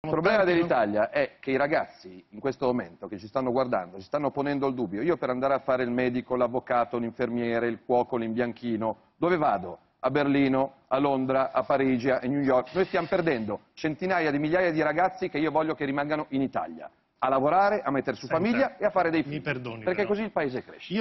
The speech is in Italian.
Il problema dell'Italia è che i ragazzi in questo momento che ci stanno guardando, ci stanno ponendo il dubbio, io per andare a fare il medico, l'avvocato, l'infermiere, il cuoco, l'imbianchino, dove vado? A Berlino, a Londra, a Parigi, a New York. Noi stiamo perdendo centinaia di migliaia di ragazzi che io voglio che rimangano in Italia, a lavorare, a mettere su Senta, famiglia e a fare dei figli. Mi perdoni, perché però. così il paese cresce. Io